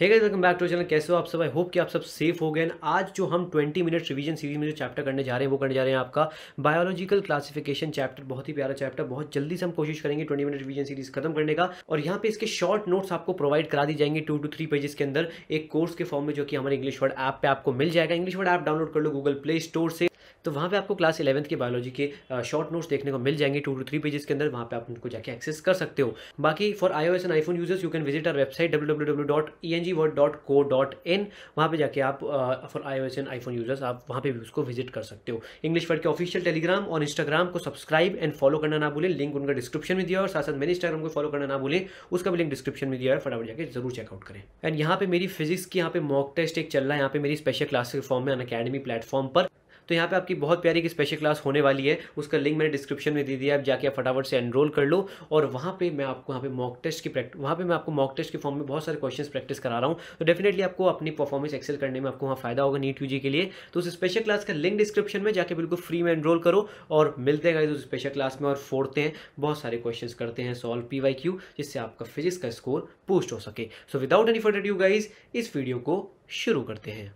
Hey guys welcome back to channel कैसे हो आप सब आई होप कि आप सब सेफ हो गए आज जो हम 20 मिनट रिवीजन सीरीज में जो चैप्टर करने जा रहे हैं वो करने जा रहे हैं आपका बायोलॉजिकल क्लासिफिकेशन चैप्टर बहुत ही प्यारा चैप्टर बहुत जल्दी से हम कोशिश करेंगे 20 मिनट रिवीजन सीरीज खत्म करने का और यहाँ पे इसके शॉर्ट नोट्स आपको प्रोवाइड करा दी जाएंगे टू टू थ्री पेजेस के अंदर एक कोर्स के फॉर्म में जो कि हमारे इंग्लिश वर्ड ऐप पे आपको मिल जाएगा इंग्लिश वर्ड ऐप डाउनलोड कर लो गूगल प्ले स्टोर से तो वहाँ पे आपको क्लास इलेवंथ के बायोलॉजी के शॉर्ट नोट्स देखने को मिल जाएंगे टू टू थ्री पेजेस के अंदर वहाँ पे आप उनको जाके एक्सेस कर सकते हो बाकी for I and iPhone users you can visit our website W W W dot E N G word dot co dot in वहाँ पर जाके आप for I and iPhone users आप वहाँ पे भी उसको विजिट कर सकते हो इंग्लिश वर्ड के ऑफिशियल टेलीग्राम और इंस्टाग्राम को सब्सक्राइब एंड फॉलो करना ना भूलें लिंक उनका डिस्क्रिप्शन में दिया और साथ साथ मेरे इंस्टाग्राम को फॉलो करना ना भूलें उसका भी लिंक डिस्क्रिप्शन में दिया है फटाफट जाकर जरूर चेकआउट करें एंड यहाँ पे मेरी फिजिक्स की यहाँ पे मॉक टेस्ट एक चल रहा है यहाँ पे मेरी स्पेशल क्लास के फॉर्म में अन अकेडमी प्लेटफॉर्म पर तो यहाँ पे आपकी बहुत प्यारी की स्पेशल क्लास होने वाली है उसका लिंक मैंने डिस्क्रिप्शन में दे दिया आप जाके आप फटाफट से एनरोल कर लो और वहाँ पे मैं आपको यहाँ पे मॉक टेस्ट की प्रैक्टिस वहाँ पे मैं आपको मॉक टेस्ट के फॉर्म में बहुत सारे क्वेश्चंस प्रैक्टिस करा रहा हूँ तो डेफिनेटली आपको अपनी परफॉर्मेंस एक्सेल करने में आपको वहाँ फायदा होगा नीट यू के लिए तो उस स्पेशल क्लास का लिंक डिस्क्रिप्शन में जाकर बिल्कुल फ्री में एनरोल करो और मिलते हैं उस स्पेशल क्लास में और फोड़ते हैं बहुत सारे क्वेश्चन करते हैं सॉल्व पी वाई क्यू जिससे आपका फिजिक्स का स्कोर पूस्ट हो सके so without any further you guys इस वीडियो को शुरू करते हैं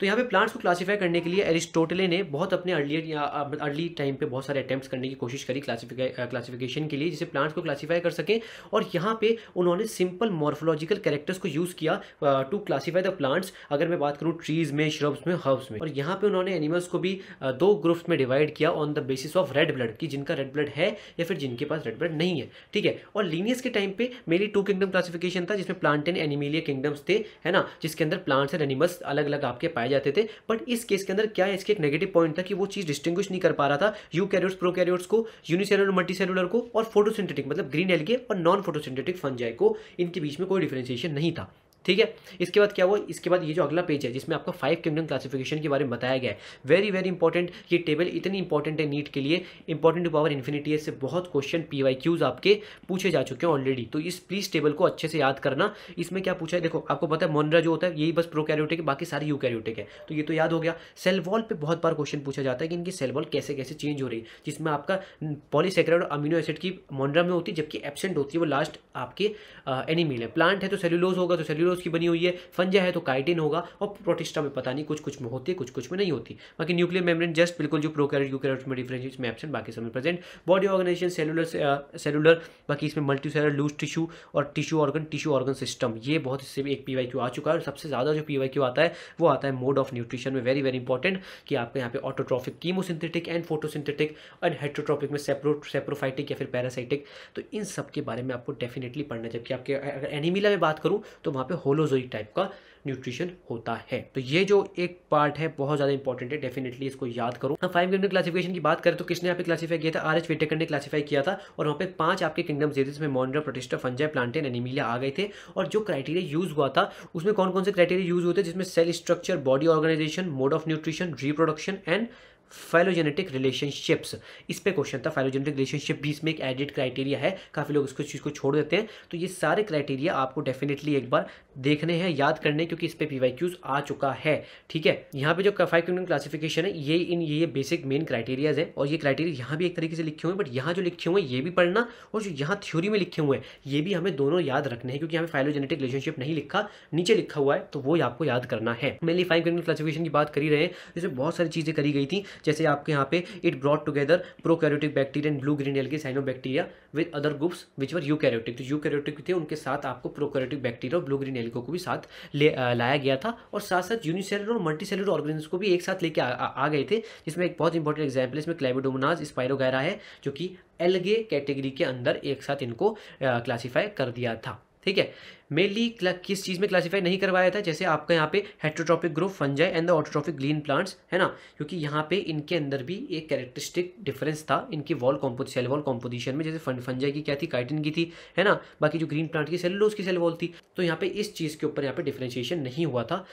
तो यहाँ पे प्लांट्स को क्लासिफाई करने के लिए एरिस्टोटले ने बहुत अपने अर्ली अर्ली टाइम पे बहुत सारे अटैम्प्ट करने की कोशिश करी क्लासिफिका क्लासिफिकेशन के लिए जिसे प्लांट्स को क्लासिफाई कर सकें और यहाँ पे उन्होंने सिंपल मॉर्फोलॉजिकल कैरेक्टर्स को यूज़ किया टू क्लासीफाई द प्लांट्स अगर मैं बात करूँ ट्रीज में श्रब्स में हर्ब्स में और यहाँ पर उन्होंने एनिमल्स को भी दो ग्रुप्स में डिवाइड किया on the basis of red blood कि जिनका रेड ब्लड है या फिर जिनके पास रेड ब्लड नहीं है ठीक है और लीनियस के टाइम पर मेरी टू किंगडम क्लासिफिकेशन था जिसमें प्लांट एंड एनिमिलिया किंगडम्स थे है ना जिसके अंदर प्लांट्स एंड एनिमल्स अलग अलग आपके पाए पाए जाते थे बट इस केस के अंदर क्या है इसके एक नेगेटिव पॉइंट था कि वो चीज़ डिस्टिंग नहीं कर पा रहा था यू कैरियर्स प्रो कैरियर्स को यूनिसेलुलर सेलुलर को और फोटोसिंथेटिक मतलब ग्रीन एलगे और नॉन फोटोसिंथेटिक फंजाई को इनके बीच में कोई डिफ्रेंशिएशन नहीं था ठीक है इसके बाद क्या हुआ इसके बाद ये जो अगला पेज है जिसमें आपको फाइव किंगडम क्लासिफिकेशन के बारे में बताया गया है वेरी वेरी इंपॉर्टेंट ये टेबल इतनी इंपॉर्टेंट है नीट के लिए इंपॉर्टेंट टू पावर इन्फिनिटी से बहुत क्वेश्चन पी वाई क्यूज आपके पूछे जा चुके हैं ऑलरेडी तो इस प्लीज टेबल को अच्छे से याद करना इसमें क्या पूछा है देखो आपको पता है मोनरा जो होता है यही बस प्रो कैरियोटिक है बाकी सारे यू कैरियोटिक है तो ये तो याद हो गया सेल वॉल पर बहुत बार क्वेश्चन पूछा जाता है कि इनकी सेल वॉल कैसे कैसे चेंज हो रही है जिसमें आपका पॉलीसेक्राइड और अमीनो एसिड की मोनरा में होती है जबकि एबसेंट होती है वो लास्ट आपके एनिमिल है प्लांट है तो सेल्यूलोज होगा तो सेल्यूलोज उसकी बनी हुई है फंजा है तो काइटिन होगा और प्रोटिस्टा में पता नहीं कुछ कुछ में होती है कुछ कुछ में नहीं होती बाकी न्यूक्लियर मेम्ब्रेन जस्ट बिल्कुल जो प्रोकैरियोट यूकैरियोट में डिफरेंशिएट इसमें एब्सेंट बाकी सब में present body organisation cellular cellular बाकी इसमें मल्टी सेलर लूज टिश्यू और tissue organ tissue organ system ये बहुत इससे एक पी वाई क्यू आ चुका है और सबसे ज़्यादा जो पी वाई क्यू आता है वो आता है मोड ऑफ न्यूट्रिशन में वेरी वेरी इंपॉर्टेंट कि आपको यहाँ पे autotrophic chemosynthetic and photosynthetic and heterotrophic में सेप्रो सेप्रोफाइटिक या फिर पैरासाइटिक तो इन सब के बारे में आपको डेफिनेटली पढ़ना है जबकि आपके अगर एनिमिला में बात करूँ तो वहाँ पर होलोजोई टाइप का न्यूट्रिशन होता है तो ये जो एक पार्ट है बहुत ज़्यादा इंपॉर्टेंट है डेफिनेटली इसको याद करो हम फाइव किंगडम क्लासिफिकेशन की बात करें तो किसने यहाँ पे क्लासीफाई किया था आर एच वेटेकर ने क्लासीफाई किया था और वहाँ पे पांच आपके किंगडम थे जिसमें Monera Protista Fungi Plantae Animalia आ गए थे और जो क्राइटेरिया यूज हुआ था उसमें कौन कौन से क्राइटेरिया यूज होते जिसमें cell structure body organisation mode of nutrition reproduction and phylogenetic relationships इस पे क्वेश्चन था फाइलोजेनेटिक रिलेशनशिप भी इसमें एक एडिट क्राइटेरिया है काफ़ी लोग इसको चीज़ को छोड़ देते हैं तो ये सारे क्राइटेरिया आपको डेफिनेटली एक बार देखने हैं याद करने क्योंकि इस पर पी आ चुका है ठीक है यहाँ पे जो फाइव क्यूनियन क्लासिफिकेशन है ये इन ये बेसिक मेन क्राइटेरियाज है और ये क्राइटेरिया यहाँ भी एक तरीके से लिखे हुए हैं बट यहाँ जो लिखे हुए हैं ये भी पढ़ना और जो यहाँ थ्योरी में लिखे हुए हैं ये भी हमें दोनों याद रखने हैं क्योंकि हमें फाइलोजेनेटिक रिलेशनशिप नहीं लिखा नीचे लिखा हुआ है तो वो आपको याद करना है मेनली फाइव क्यूनियन क्लासिफिकेशन की बात करी रहे हैं इसमें बहुत सारी चीज़ें करी गई थी जैसे आपके यहाँ पे it brought together prokaryotic bacteria and blue green algae cyanobacteria with other groups which were eukaryotic तो यू कैरियोटिक थे उनके साथ आपको प्रो कैरियोटिक बैक्टीरिया और ब्लू ग्रीन एल्को को भी साथ ले आ, लाया गया था और साथ साथ यूनिसेलर और मल्टी सेलर ऑर्गेनिज्म को भी एक साथ लेके आ, आ, आ गए थे जिसमें एक बहुत इंपॉर्टेंट एग्जाम्पल इसमें क्लाइबोडोमोनाज स्पायरोगैरा है जो कि एलगे कैटेगरी के अंदर एक साथ इनको क्लासीफाई कर दिया था ठीक है मेनली किस चीज़ में क्लासीफाई नहीं करवाया था जैसे आपका यहाँ पे heterotrophic group fungi and the autotrophic green plants है ना क्योंकि यहाँ पे इनके अंदर भी एक कैरेक्टरिस्टिक डिफरेंस था इनकी wall compo cell wall composition में जैसे फंजाई की क्या थी काइटिन की थी है ना बाकी जो ग्रीन प्लांट की सेल उसकी सेल वॉल थी तो यहाँ पे इस चीज़ के ऊपर यहाँ पे डिफ्रेंशिएशन नहीं हुआ था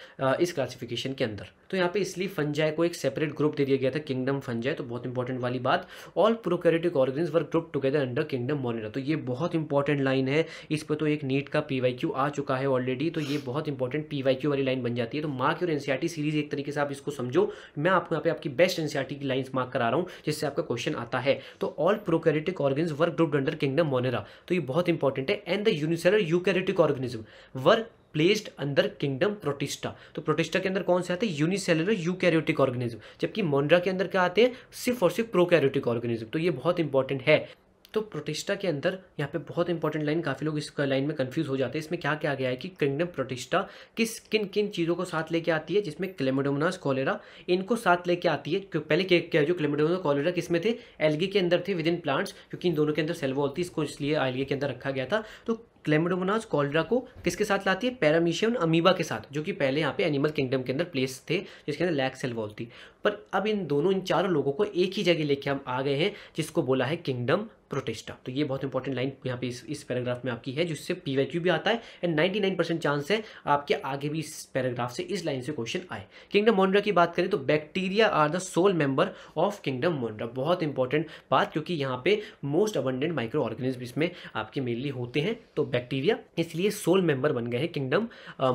इस क्लासीफिकेशन के अंदर तो यहाँ पे इसलिए फंजाई को एक सेपरेट ग्रुप दे दिया गया था किंगडम फंजाई तो बहुत इंपॉर्टेंट वाली बात all prokaryotic organisms were group together under kingdom Monera तो ये बहुत इंपॉर्टेंट लाइन है इस पर तो एक नीट का पी वाई क्यू आ चुका है ऑलरेडी तो ये बहुत इंपॉर्टेंट पी वाई क्यू वाली लाइन बन जाती है तो मार्क और एनसीआरटी सीरीज एक तरीके से आप इसको समझो मैं आपको यहाँ पे आपकी बेस्ट एनसीआरटी e की लाइन मार्क करा रहा हूँ जिससे आपका क्वेश्चन आता है तो all prokaryotic organism were group under kingdom Monera तो ये बहुत इंपॉर्टेंट है and the unicellular eukaryotic organism were placed under kingdom Protista तो प्रोटिस्टा के अंदर कौन से आते हैं यूनिसेलुलर यूकैरियोटिक ऑर्गेनिज्म जबकि मोनरा के अंदर क्या आते हैं सिर्फ और सिर्फ प्रोकैरियोटिक ऑर्गेनिज्म तो ये बहुत इंपॉर्टेंट है तो प्रोटिस्टा के अंदर यहाँ पे बहुत इंपॉर्टेंट लाइन काफ़ी लोग इस लाइन में कंफ्यूज हो जाते हैं इसमें क्या क्या गया है कि किंगडम प्रोटिस्टा किस किन किन चीज़ों को साथ लेके आती है जिसमें क्लेमोडोमोनास कॉलेरा इनको साथ लेके आती है पहले क्या क्या जो क्लेमोडोमोनास कॉलेरा किसमें थे एलगी के अंदर थे विद इन प्लांट्स क्योंकि इन दोनों के अंदर सेल थी इसको इसलिए एलगी के अंदर रखा गया था तो क्लेमोडोमोनाज कॉलरा को किसके साथ लाती है पैरामीशियम अमीबा के साथ जो कि पहले यहाँ पे एनिमल किंगडम के अंदर प्लेस थे जिसके अंदर लैक सेल वॉल थी पर अब इन दोनों इन चारों लोगों को एक ही जगह लेके हम आ गए हैं जिसको बोला है किंगडम प्रोटेस्टा तो ये बहुत इंपॉर्टेंट लाइन यहाँ पे इस इस पैराग्राफ में आपकी है जिससे पी भी आता है एंड 99 परसेंट चांस है आपके आगे भी इस पैराग्राफ से इस लाइन से क्वेश्चन आए किंगडम मोन्ड्रा की बात करें तो bacteria are the sole member of kingdom Monera बहुत इंपॉर्टेंट बात क्योंकि यहाँ पे मोस्ट अबंडेंट माइक्रो ऑर्गेनिज्म इसमें आपके मेनली होते हैं तो बैक्टीरिया इसलिए सोल मेंबर बन गए हैं किंगडम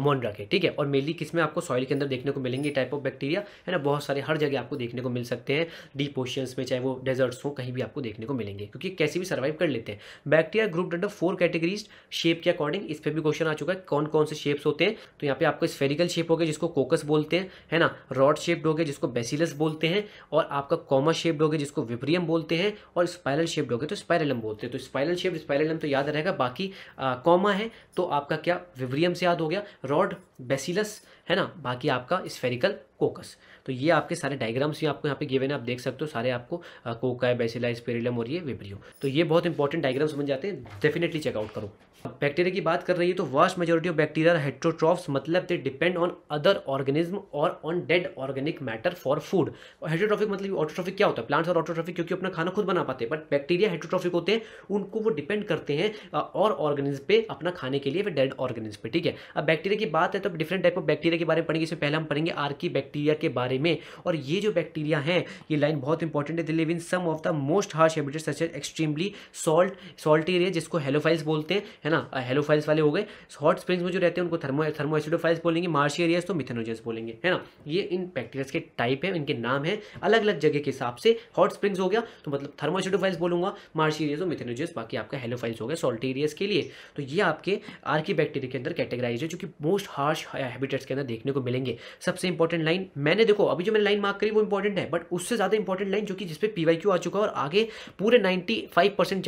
मोन्ड्रा के ठीक है और मेनली किसमें आपको सॉइल के अंदर देखने को मिलेंगे टाइप ऑफ बैक्टीरिया है ना बहुत सारे हर जगह आपको देखने को मिल सकते हैं डीप ओशियंस में चाहे वो डेजर्ट्स हो कहीं भी आपको देखने को मिलेंगे क्योंकि कैसे भी सर्वाइव कर लेते हैं bacteria group under four categories shape के अकॉर्डिंग इस पर भी क्वेश्चन आ चुका है कौन कौन से शेप्स होते हैं तो यहाँ पे आपको स्फेरिकल शेप हो गया जिसको कोकस बोलते हैं है ना रॉड शेप्ड हो गया जिसको बेसिलस बोलते हैं और आपका कॉमा शेप्ड हो गया जिसको विब्रियम बोलते हैं और स्पायरल शेप्ड हो गया तो स्पायरलम बोलते हैं तो स्पायरल शेप स्पायरलम तो याद रहेगा बाकी कॉमा है तो आपका क्या विब्रियम से याद हो गया रॉड बेसिलस है ना बाकी आपका स्फेरिकल कोकस तो ये आपके सारे डायग्राम्स भी आपको यहाँ पे गिवन है आप देख सकते हो सारे आपको कोका है बेसिला स्पेरिलम और ये विब्रियो तो ये बहुत इंपॉर्टेंट डायग्राम्स बन जाते हैं डेफिनेटली चेकआउट करो बैक्टीरिया की बात कर रही है तो vast majority of bacteria heterotrophs मतलब they depend on other organism और on dead organic matter for food और हेट्रोट्रॉफिक मतलब ऑटोट्रॉफिक क्या होता है प्लांट्स और ऑटोट्रॉफिक क्योंकि अपना खाना खुद बना पाते हैं बट बैक्टीरिया हेट्रोट्रॉफिक होते हैं उनको वो डिपेंड करते हैं और ऑर्गेनिज्म पे अपना खाने के लिए वे डेड ऑर्गेनिज्म पे ठीक है अब बैक्टीरिया की बात है तो डिफरेंट टाइप ऑफ बैक्टीरिया के बारे में पढ़ेंगे इससे पहले हम पढ़ेंगे आर्की बैक्टीरिया के बारे में और ये जो बैक्टीरिया है ये लाइन बहुत इंपॉर्टेंट है they live in some of the most harsh habitat such extremely salt salt area जिसको हेलोफाइल्स बोलते हैं है ना हेलो फाइल्स वाले हो गए हॉट स्प्रिंग्स में जो रहते हैं उनको थर्मो थर्मो एसिडो फाइल्स बोलेंगे मार्शी एरियाज तो मिथेनोजेस बोलेंगे है ना ये इन बैक्टीरियाज के टाइप है इनके नाम है अलग अलग जगह के हिसाब से हॉट स्प्रिंग्स हो गया तो मतलब थर्मो एसिडो फाइल्स बोलूंगा मार्शी एरियाज और मिथेनोजेस बाकी आपका हेलो फाइल्स हो गया सॉल्टी एरियाज के लिए तो ये आपके आर्की बैक्टीरिया के अंदर कैटेगराइज है जो कि मोस्ट हार्श हैबिटेट्स के अंदर देखने को मिलेंगे सबसे इंपॉर्टेंट लाइन मैंने देखो अभी जो मैंने लाइन मार्क करी वो इंपॉर्टेंट है बट उससे ज़्यादा इंपॉर्टेंट लाइन जो कि जिसपे पी आ चुका है और आगे पूरे नाइन्टी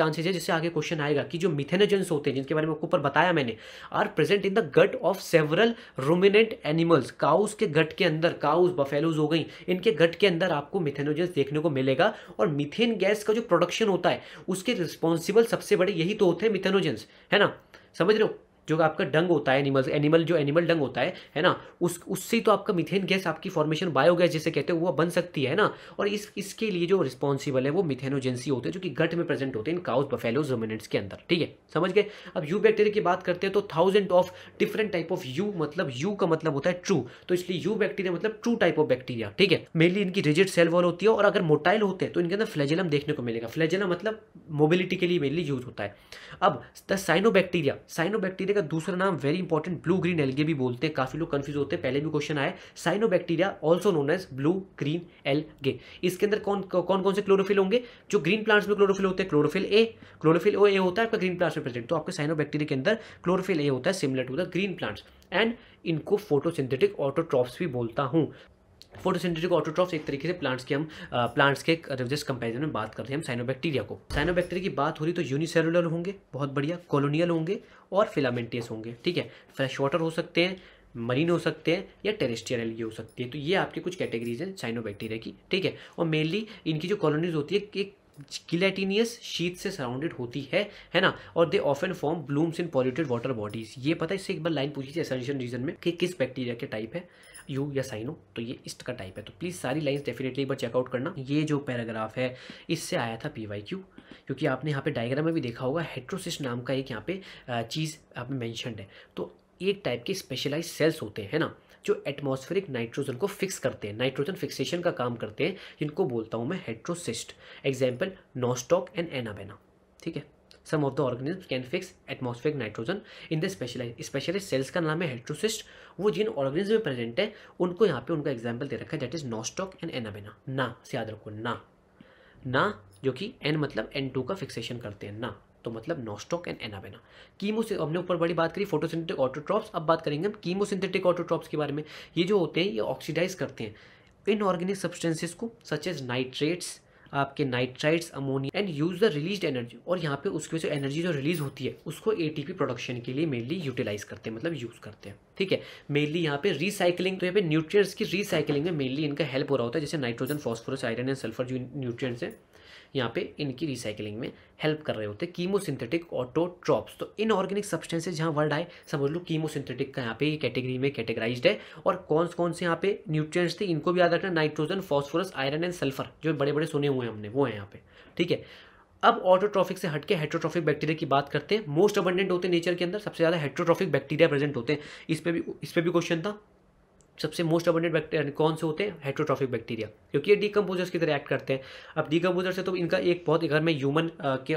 चांसेज है जिससे आगे क्वेश्चन आएगा कि जो मिथेनोजेंस होते हैं उसके बारे में आपको ऊपर बताया मैंने are present in the gut of several ruminant animals cows के गट के अंदर काउस बफेलोज हो गई इनके गट के अंदर आपको मिथेनोजेंस देखने को मिलेगा और मिथेन गैस का जो प्रोडक्शन होता है उसके रिस्पॉन्सिबल सबसे बड़े यही तो होते हैं मिथेनोजेंस है ना समझ रहे हो जो आपका डंग होता है एनिमल एनिमल जो एनिमल डंग होता है है ना उस उससे तो आपका मिथेन गैस आपकी फॉर्मेशन बायोगैस जिसे कहते हैं वो बन सकती है ना और इस इसके लिए जो रिस्पॉन्सिबल है वो मिथेनोजेंसी होते हैं जो कि गट में प्रेजेंट होते हैं इन काउस बफेलोज रोमिनेट्स के अंदर ठीक है समझ गए अब यू बैक्टीरिया की बात करते हैं तो thousand of different type of eu मतलब यू का मतलब होता है ट्रू तो इसलिए यू बैक्टीरिया मतलब ट्रू टाइप ऑफ बैक्टीरिया ठीक है मेनली इनकी रिजिड सेल वॉल होती है और अगर मोटाइल होते हैं तो इनके अंदर फ्लैजेलम देखने को मिलेगा फ्लैजेलम मतलब मोबिलिटी के लिए मेनली यूज होता है अब द बैक्टीरिया साइनो बैक्टीरिया का दूसरा नाम very important blue green algae भी बोलते हैं काफ़ी लोग कंफ्यूज होते हैं पहले भी क्वेश्चन आए bacteria also known as blue green algae इसके अंदर कौन कौन कौन से क्लोरोफिल होंगे जो ग्रीन प्लांट्स में क्लोरोफिल होते हैं क्लोरोफिल ए क्लोरोफिल ओ ए होता है आपका ग्रीन प्लांट्स में प्रेजेंट तो आपके साइनो बैक्टीरिया के अंदर क्लोरोफिल ए होता है similar to the green plants and इनको फोटोसिंथेटिक ऑटोट्रॉप्स भी बोलता हूँ फोटोसिंथेटिक ऑटोट्रॉफ्स एक तरीके से प्लांट्स के हम प्लांट्स के जस्ट कंपेरिजन में बात करते हैं हम साइनोबैक्टीरिया को साइनोबैक्टीरिया की बात हो रही तो यूनिसेलुलर होंगे बहुत बढ़िया कॉलोनियल होंगे और फिलामेंटियस होंगे ठीक है फ्रेश वाटर हो सकते हैं मरीन हो सकते हैं या टेरेस्ट्रियल एलगी हो सकती है तो ये आपके कुछ कैटेगरीज हैं साइनोबैक्टीरिया की ठीक है और मेनली इनकी जो कॉलोनीज होती है एक गिलेटिनियस शीत से सराउंडेड होती है है ना और they often form blooms in polluted water bodies ये पता है इससे एक बार लाइन पूछी थी एसेंशियल रीजन में कि किस बैक्टीरिया के टाइप है यू या साइनो तो ये इस्ट का टाइप है तो प्लीज़ सारी लाइन्स डेफिनेटली एक बार चेकआउट करना ये जो पैराग्राफ है इससे आया था पी वाई क्यू क्योंकि आपने यहाँ पे डायग्राम में भी देखा होगा हेट्रोसिस नाम का एक यहाँ पे चीज़ आपने मैंशनड है तो एक टाइप के स्पेशलाइज सेल्स होते हैं ना जो एटमॉस्फेरिक नाइट्रोजन को फिक्स करते हैं नाइट्रोजन फिक्सेशन का काम करते हैं जिनको बोलता हूँ मैं heterocyst example Nostoc and Anabaena ठीक है some of the organism can fix atmospheric nitrogen in the specialise specialise cells का नाम है हेट्रोसिस्ट वो जिन ऑर्गेनिज्म में प्रेजेंट है उनको यहाँ पे उनका एग्जाम्पल दे रखा है that is Nostoc and Anabaena ना से याद रखो ना ना जो कि एन मतलब एन टू का फिक्सेशन करते हैं ना तो मतलब नॉस्टॉक एंड एनाबेना कीमो से हमने ऊपर बड़ी बात करी फोटोसिंथेटिक ऑटोट्रॉप्स अब बात करेंगे हम कीमोसिंथेटिक ऑटोट्रॉप्स के बारे में ये जो होते हैं ये ऑक्सीडाइज करते हैं इनऑर्गेनिक सब्सटेंसेस को सच एज नाइट्रेट्स आपके nitrides ammonia and use the release energy और यहाँ पे उसकी वजह से एनर्जी जो रिलीज होती है उसको ए प्रोडक्शन के लिए मेनली यूटिलाइज करते हैं मतलब यूज करते हैं ठीक है मेनली यहाँ पे रिसाइकिलिंग तो यहाँ पे न्यूट्रिएंट्स की रिसाइकिलिंग में मेनली इनका हेल्प हो रहा होता है जैसे nitrogen phosphorus iron and sulphur जो न्यूट्रिय हैं यहाँ पे इनकी रिसाइकिलिंग में हेल्प कर रहे होते हैं कीमोसिंथेटिक ऑटोट्रॉप्स तो इन ऑर्गेनिक सब्सटेंसेज जहाँ वर्ड आए समझ लो कीमोसिंथेटिक का यहाँ पे कैटेगरी में कैटेगराइज है और कौन कौन से यहाँ पे न्यूट्रिएंट्स थे इनको भी याद रखना nitrogen phosphorus iron and sulphur जो बड़े बड़े सुने हुए हैं हमने वो हैं यहाँ पे ठीक है अब ऑटोट्रॉफिक से हटके हेट्रोट्रॉफिक बैक्टीरिया की बात करते हैं मोस्ट अबंडेंट होते हैं नेचर के अंदर सबसे ज़्यादा हेट्रोट्रॉफिक बैक्टीरिया प्रेजेंट होते हैं इस पर भी इस पर भी क्वेश्चन था सबसे मोस्ट अबंडेंट बैक्टीरिया कौन से होते हैं हेट्रोट्रॉफिक बैक्टीरिया क्योंकि ये डीकम्पोजर्स की तरह एक्ट करते हैं अब डीकम्पोजर से तो इनका एक बहुत अगर मैं ह्यूमन के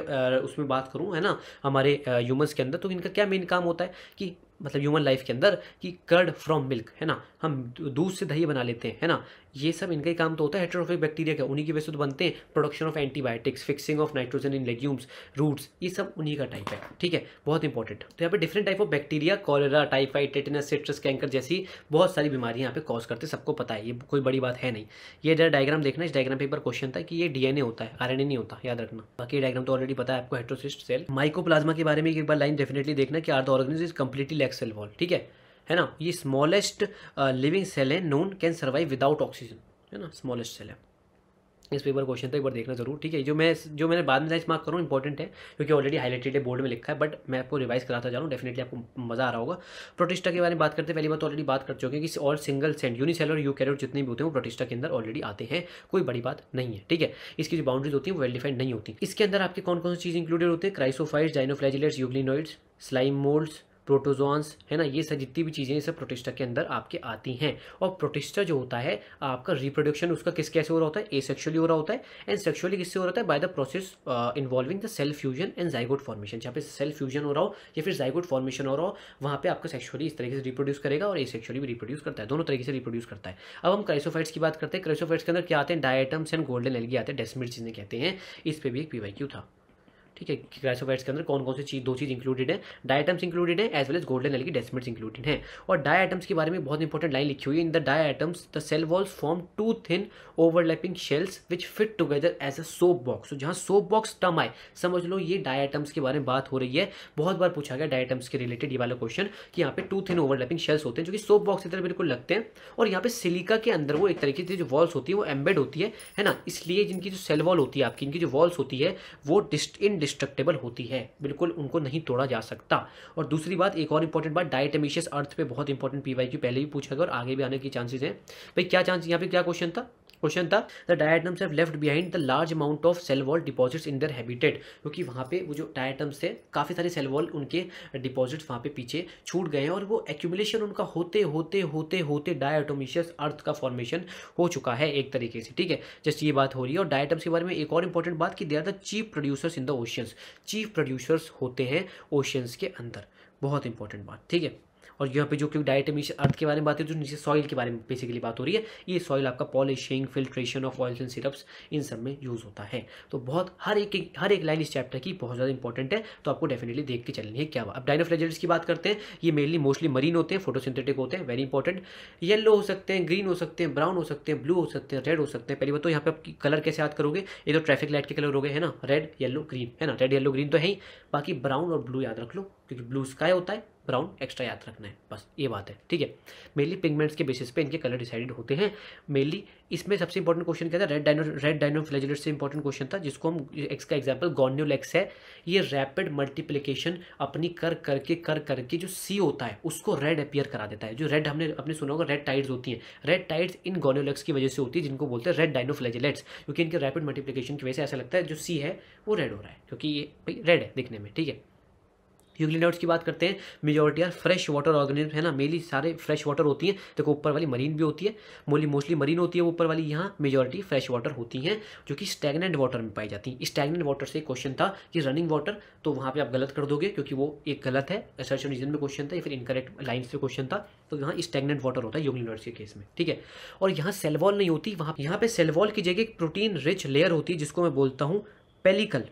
उसमें बात करूँ है ना हमारे ह्यूमन्स के अंदर तो इनका क्या मेन काम होता है कि मतलब ह्यूमन लाइफ के अंदर कि कर्ड फ्रॉम मिल्क है ना हम दूध से दही बना लेते हैं है ना ये सब इनका ही काम तो होता है हेट्रोफिक बैक्टीरिया का उन्हीं की वजह से तो बनते हैं production of antibiotics fixing of nitrogen in legumes roots ये सब उन्हीं का टाइप है ठीक है बहुत इंपॉर्टेंट तो यहाँ पे different type of bacteria cholera typhoid tetanus citrus canker जैसी बहुत सारी बीमारियाँ यहाँ पे कॉज करते सबको पता है ये कोई बड़ी बात है नहीं ये जरा डायग्राम देखना इस डायग्राम पे एक बार क्वेश्चन था कि ये डीएनए होता है आरएनए नहीं होता याद रखना बाकी डायग्राम तो ऑलरेडी पता है आपको हेट्रोसिस्ट सेल माइकोप्लाज्मा के बारे में एक बार लाइन डेफिनेटली देखना कि are the organism is completely cell wall ठीक है है ना ये स्मॉलेस्ट लिविंग सेल है known can survive without oxygen है ना स्मॉलेस्ट सेल है इस पेपर क्वेश्चन तो एक बार देखना जरूर ठीक है जो मैं जो मैंने बाद में साइज मार्क करूँ इंपॉर्टेंट है क्योंकि ऑलरेडी हाईलाइटेड है बोर्ड में लिखा है बट मैं आपको रिवाइज कराता जा रहा हूँ डेफिनेटली आपको मजा आ रहा होगा प्रोटिस्टा के बारे में बात करते हैं पहली बात ऑलरेडी तो बात कर चुके हैं कि और सिंगल सेंड यूनिसेल और यू कैरियर जितने भी होते हैं वो प्रोटिस्टा के अंदर ऑलरेडी आते हैं कोई बड़ी बात नहीं है ठीक है इसकी जो बाउंड्रीज होती है वो वेल डिफाइंड नहीं होती इसके अंदर आपके कौन कौन सी चीज़ इंक्लूडेड होते हैं chrysophytes dinoflagellates euglenoids slime moulds protozoans है ना ये सब जितनी भी चीज़ें सब प्रोटिस्टा के अंदर आपके आती हैं और प्रोटिस्टा जो होता है आपका रिप्रोडक्शन उसका किस कैसे हो रहा होता है ए सेक्शुअली हो रहा होता है एंड सेक्शुअली किससे हो रहा है by the process involving the cell fusion and zygote formation जहाँ पे सेल्फ फ्यूजन हो रहा हो या फिर जाइगोट फॉर्मेशन हो रहा हो वहाँ पे आपका सेक्शुअली इस तरीके से रिप्रोड्यूस करेगा और ए सेक्शुअली भी रिप्रोड्यूस करता है दोनों तरीके से रिप्रोड्यूस करता है अब हम क्राइसोफाइट्स की बात करते हैं क्राइसोफाइट्स के अंदर क्या आते हैं डायटम्स एंड गोल्डन एलगी आते हैं डेस्मिट जिन्हें कहते हैं इस पर भी एक पी था ठीक है ग्राइसोफाइट्स के अंदर कौन कौन सी चीज़ दो चीज़ इंक्लूडेड है आइटम्स इंक्लूडेड है as well as golden algae desmids included है और आइटम्स के बारे में बहुत इंपॉर्टेंट लाइन लिखी हुई है in the diatoms the cell walls form two thin overlapping shells which fit together as a soap box तो जहाँ सोप बॉक्स टर्म आए समझ लो ये आइटम्स के बारे में बात हो रही है बहुत बार पूछा गया आइटम्स के रिलेटेड ये वाला क्वेश्चन कि यहाँ पे टू थिन ओवरलैपिंग शेल्स होते हैं जो कि सोप बॉक्स की तरह बिल्कुल लगते हैं और यहाँ पे सिलिका के अंदर वो एक तरीके से जो वॉल्स होती है वो एम्बेड होती है है ना इसलिए जिनकी जो सेल वॉल होती है आपकी इनकी जो वॉल्स होती है वो डिस्ट इन इनडिस्ट्रक्टेबल होती है बिल्कुल उनको नहीं तोड़ा जा सकता और दूसरी बात एक और इंपॉर्टेंट बात डायटेमिशियस अर्थ पे बहुत इंपॉर्टेंट क्यू पहले भी पूछा गया और आगे भी आने की चांसेस हैं भाई क्या चांस यहाँ पे क्या क्वेश्चन था क्वेश्चन था the diatoms have left behind the large amount of cell wall deposits in their habitat क्योंकि वहाँ पे वो जो डायटम्स थे काफ़ी सारे सेल वॉल उनके डिपॉजिट्स वहाँ पे पीछे छूट गए हैं और वो एक्यूमुलेशन उनका होते होते होते होते डायटोमिशियस अर्थ का फॉर्मेशन हो चुका है एक तरीके से ठीक है जस्ट ये बात हो रही है और डायटम्स के बारे में एक और इंपॉर्टेंट बात कि they are the chief producers in the oceans chief producers होते हैं ओशियंस के अंदर बहुत इंपॉर्टेंट बात ठीक है और यहाँ पे जो कि डायटेमिशन अर्थ के बारे में बात है जो नीचे सॉइल के बारे में बेसिकली बात हो रही है ये सॉइल आपका polishing filtration of oils and syrups इन सब में यूज़ होता है तो बहुत हर एक हर एक लाइन इस चैप्टर की बहुत ज़्यादा इंपॉर्टेंट है तो आपको डेफिनेटली देख के चलनी है क्या अब डाइनोफ्लेजेंट्स की बात करते हैं ये मेनली मोस्टली मरीन होते हैं फोटोसिंथेटिक होते हैं वेरी इंपॉर्टेंट येलो हो सकते हैं ग्रीन हो सकते हैं ब्राउन हो सकते हैं ब्लू हो सकते हैं रेड हो सकते हैं पहली बात तो यहाँ पे आप कलर कैसे याद करोगे ये तो ट्रैफिक लाइट के कलर हो गए है ना रेड येलो ग्रीन है ना रेड येलो ग्रीन तो है ही बाकी ब्राउन और ब्लू याद रख लो क्योंकि ब्लू स्काई होता है ब्राउन एक्स्ट्रा याद रखना है बस ये बात है ठीक है मेनली पिगमेंट्स के बेसिस पे इनके कलर डिसाइडेड होते हैं मेनली इसमें सबसे इंपॉर्टेंट क्वेश्चन क्या था red dino red dinoflagellate से इंपॉर्टेंट क्वेश्चन था जिसको हम एक्स का एग्जाम्पल गॉन्योलेक्स है ये रैपिड मल्टीप्लीकेशन अपनी कर करके कर करके जो सी होता है उसको रेड अपियर करा देता है जो रेड हमने अपने सुना होगा रेड टाइड्स होती हैं रेड टाइड्स इन गॉन्योलेक्स की वजह से होती है जिनको बोलते हैं रेड डायनो फ्लेजलेट्स क्योंकि इनके रैपिड मल्टीप्लीकेशन की वजह से ऐसा लगता है जो सी है वो रेड हो रहा है क्योंकि ये रेड है दिखने में ठीक है यूक्लिडाउट्स की बात करते हैं majority are fresh water organism है ना मेली सारे फ्रेश वाटर होती हैं देखो ऊपर वाली मरीन भी होती है मोली मोस्टली मरीन होती है ऊपर वाली यहाँ मेजोरिटी फ्रेश वाटर होती हैं जो कि स्टैगनेंट वाटर में पाई जाती हैं स्टैगनेंट वाटर से क्वेश्चन था कि रनिंग वाटर तो वहाँ पर आप गलत कर दोगे क्योंकि वो एक गलत है रिसर्च रीजन में क्वेश्चन था या फिर इनकरेक्ट लाइन से क्वेश्चन था तो यहाँ स्टैगनेंट वाटर होता है यूक्लिडाउट्स के केस में ठीक है और यहाँ सेलवॉल नहीं होती वहाँ यहाँ पर सेलवॉल की जगह एक प्रोटीन रिच लेयर होती है जिसको मैं बोलता हूँ पेलिकल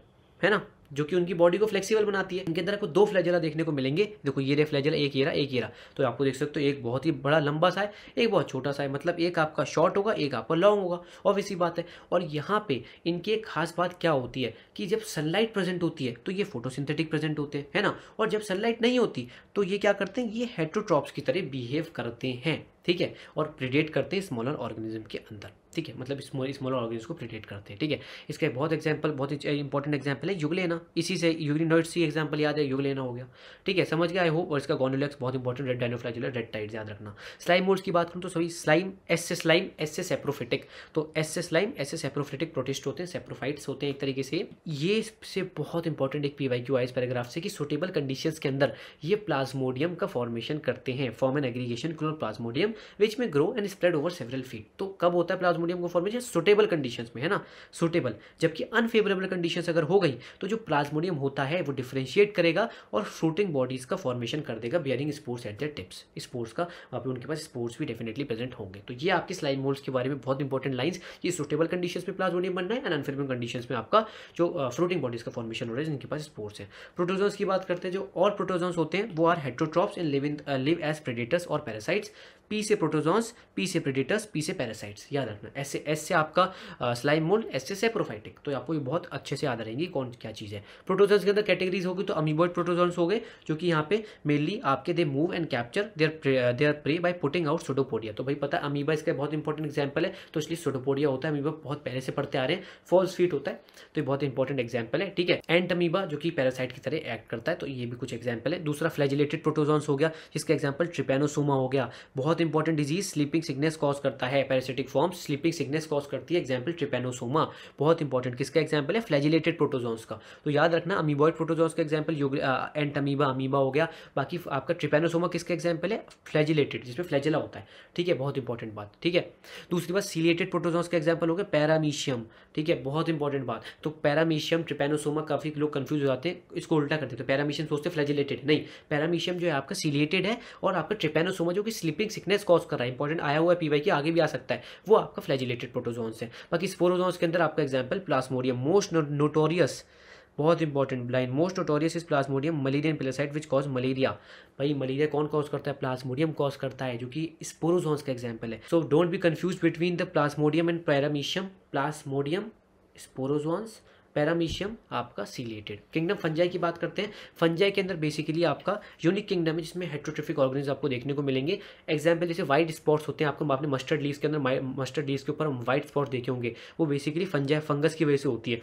है ना जो कि उनकी बॉडी को फ्लेक्सिबल बनाती है इनके अंदर आपको दो फ्लैजेला देखने को मिलेंगे देखो ये रे फ्लैजेला एक ये रहा एक ये रहा तो आपको देख सकते हो एक बहुत ही बड़ा लंबा सा है एक बहुत छोटा सा है मतलब एक आपका शॉर्ट होगा एक आपका लॉन्ग होगा और इसी बात है और यहाँ पे इनकी एक खास बात क्या होती है कि जब सनलाइट प्रेजेंट होती है तो ये फोटोसिंथेटिक प्रेजेंट होते हैं है ना और जब सनलाइट नहीं होती तो ये क्या करते हैं ये हेट्रोट्रॉप्स की तरह बिहेव करते हैं ठीक है और प्रिडेट करते हैं स्मॉलर ऑर्गेनिज्म के अंदर ठीक है मतलब स्मॉल स्मॉल ऑर्गेनिज को प्रिटेट करते हैं ठीक है इसका बहुत एग्जाम्पल बहुत इंपॉर्टेंट एग्जाम्पल है युगलेना इसी से यूरिनोइड्स सी एग्जाम्पल याद है युगलेना हो गया ठीक है समझ गया आई होप और इसका गोनोलेक्स बहुत important red dinoflagellate red tide याद रखना स्लाइम मोड्स की बात करूँ तो सभी स्लाइम एस से स्लाइम एस से सेप्रोफिटिक तो एस से स्लाइम एस से सेप्रोफिटिक प्रोटिस्ट होते हैं सेप्रोफाइट्स होते हैं एक तरीके से ये से बहुत इंपॉर्टेंट एक पी वाई क्यू आई पैराग्राफ से कि सुटेबल कंडीशन के अंदर ये प्लाज्मोडियम का फॉर्मेशन करते हैं form an aggregation called plasmodium which may grow and spread over several feet तो कब होता है प्लाज्मो प्लाज्मोडियम को फॉर्मेशन सुटेबल कंडीशन में है ना सुटेबल जबकि अनफेवरेबल कंडीशन अगर हो गई तो जो प्लाज्मोडियम होता है वो डिफ्रेंशिएट करेगा और फ्रूटिंग बॉडीज़ का फॉर्मेशन कर देगा bearing sports at the tips sports का वहाँ पर उनके पास स्पोर्ट्स भी डेफिनेटली प्रेजेंट होंगे तो ये आपके स्लाइन मोल्ड्स के बारे में बहुत इंपॉर्टेंट लाइन्स ये सुटेबल कंडीशन में प्लाज्मोडियम बन रहा है एंड अनफेवरेबल कंडीशन में आपका जो फ्रूटिंग बॉडीज़ का फॉर्मेशन हो रहा है जिनके पास स्पोर्ट्स है प्रोटोजोन्स की बात करते हैं जो और प्रोटोजोन्स होते हैं वो are heterotrophs and live in live as predators और पैरासाइट्स पी से प्रोटोजोन्स पी से प्रेडिटर्स पी से पैरासाइट्स याद रखना ऐसे एस से आपका स्लाइम मोल्ड एस से सेप्रोफाइटिक तो आपको ये बहुत अच्छे से याद रहेंगी कौन क्या चीज़ है प्रोटोजोन्स के अंदर कैटेगरीज होगी तो अमीबॉइड प्रोटोजॉन्स हो गए जो कि यहाँ पे मेनली आपके they move and capture their their prey by putting out pseudopodia तो भाई पता अमीबा इसका बहुत इंपॉर्टेंट एग्जाम्पल है तो इसलिए सोडोपोडिया होता है अमीबा बहुत पहले से पढ़ते आ रहे हैं फॉल्स फीट होता है तो ये बहुत इंपॉर्टेंट एग्जाम्पल है ठीक है एंड अमीबा जो कि पैरासाइट की तरह एक्ट करता है तो ये भी कुछ एग्जाम्पल है दूसरा फ्लैजिलेटेड प्रोटोजोन्स हो गया जिसका एग्जाम्पल ट्रिपेनोसोमा हो गया बहुत important disease sleeping sickness cause करता है parasitic form sleeping sickness cause करती है एग्जाम्पल ट्रिपेनोसोमा बहुत इंपॉर्टेंट किसका एग्जाम्पल है फ्लैजिलेटेड प्रोटोजोन्स का तो याद रखना अमीबॉइड प्रोटोजोन्स का एग्जाम्पल एंट अमीबा अमीबा हो गया बाकी आपका ट्रिपेनोसोमा किसका एग्जाम्पल है फ्लैजिलेटेड जिसमें फ्लैजिला होता है ठीक है बहुत इंपॉर्टेंट बात ठीक है दूसरी बात सीलिएटेड प्रोटोजोन्स का एग्जाम्पल हो गया पैरामीशियम ठीक है बहुत इंपॉर्टेंट बात तो पैरामीशियम ट्रिपेनोसोमा काफ़ी लोग कंफ्यूज हो जाते हैं इसको उल्टा करते तो पैरामीशियम सोचते फ्लैजिलेटेड नहीं पैरामीशियम जो है आपका सीलिएटेड है और आपका ट्रिपेनोसोमा जो कि स्लीपिंग सिकनेस थिकनेस कॉज कर रहा है इंपॉर्टेंट आया हुआ है पीवाई के आगे भी आ सकता है वो आपका फ्लैजिलेटेड प्रोटोजोन्स है बाकी स्पोरोजोन्स के अंदर आपका एग्जाम्पल प्लास्मोडियम मोस्ट नोटोरियस बहुत important blind most notorious is plasmodium malarian parasite which cause malaria भाई मलेरिया कौन कॉज करता है प्लाज्मोडियम कॉज करता है जो कि स्पोरोजोन्स का एग्जाम्पल है so don't be confuse between the plasmodium and paramecium plasmodium sporozoans paramecium आपका सीलेटेड किंगडम फंजाई की बात करते हैं फंजाई के अंदर बेसिकली आपका यूनिक किंगडम है जिसमें हेट्रोट्रिफिक ऑर्गेनिज आपको देखने को मिलेंगे एग्जाम्पल जैसे व्हाइट स्पॉट्स होते हैं आपको आपने मस्टर्ड लीज के अंदर मस्टर्ड लीज़ के ऊपर व्हाइट स्पॉट्स देखे होंगे वो बेसिकली फंजाई फंगस की वजह से होती है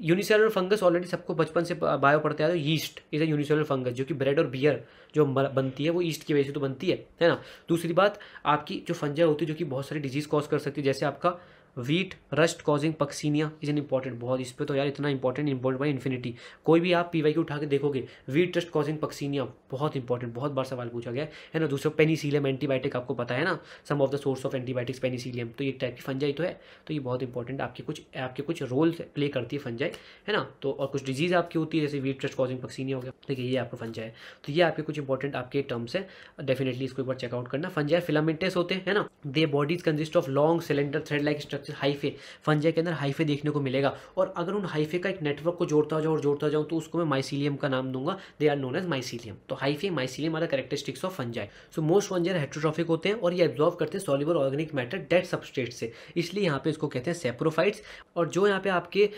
यूनिसेलर फंगस ऑलरेडी सबको बचपन से बायो पड़ता है तो yeast is a unicellular fungus जो कि ब्रेड और बियर जो बनती है वो ईस्ट की वजह से तो बनती है है ना दूसरी बात आपकी जो फंजा होती है जो कि बहुत सारी डिजीज़ कॉज कर सकती है जैसे आपका wheat rust causing puccinia is an important बहुत इस पर तो यार इतना इंपॉर्टेंट इंपॉर्टेंट बाई इन्फिनिटी कोई भी आप पी वाई की उठा के देखोगे वीट रस्ट कॉजिंग पक्सीनिया बहुत इंपॉर्टेंट बहुत बार सवाल पूछा गया है ना दूसरा पेनीसीलियम एंटीबायोटिक आपको पता है ना some of the source of antibiotics penicillium तो एक टाइप की फंजाई तो है तो ये बहुत इंपॉर्टेंट आपके कुछ आपके कुछ रोल प्ले करती है फंजाई है ना तो और कुछ डिजीज़ आपकी होती है जैसे वीट रस्ट कॉजिंग पक्सीनिया हो गया देखिए ये आपका फंजाई है तो ये आपके कुछ इंपॉर्टेंट आपके टर्म्स है डेफिनेटली इसको एक बार चेकआउट करना फंजाई फिलामेंटेस होते हैं ना they bodies consist of long cylinder thread like structure structure hyphae fungi के अंदर हाइफे देखने को मिलेगा और अगर उन हाइफे का एक नेटवर्क को जोड़ता जाऊँ और जोड़ता जाऊँ तो उसको मैं माइसिलियम का नाम दूंगा they are known as mycelium तो hyphae mycelium are characteristics of fungi so most fungi heterotrophic होते हैं और ये एब्जॉर्व करते हैं soluble organic matter dead substrate से इसलिए यहाँ पे इसको कहते हैं सेप्रोफाइट्स और जो यहाँ पे आपके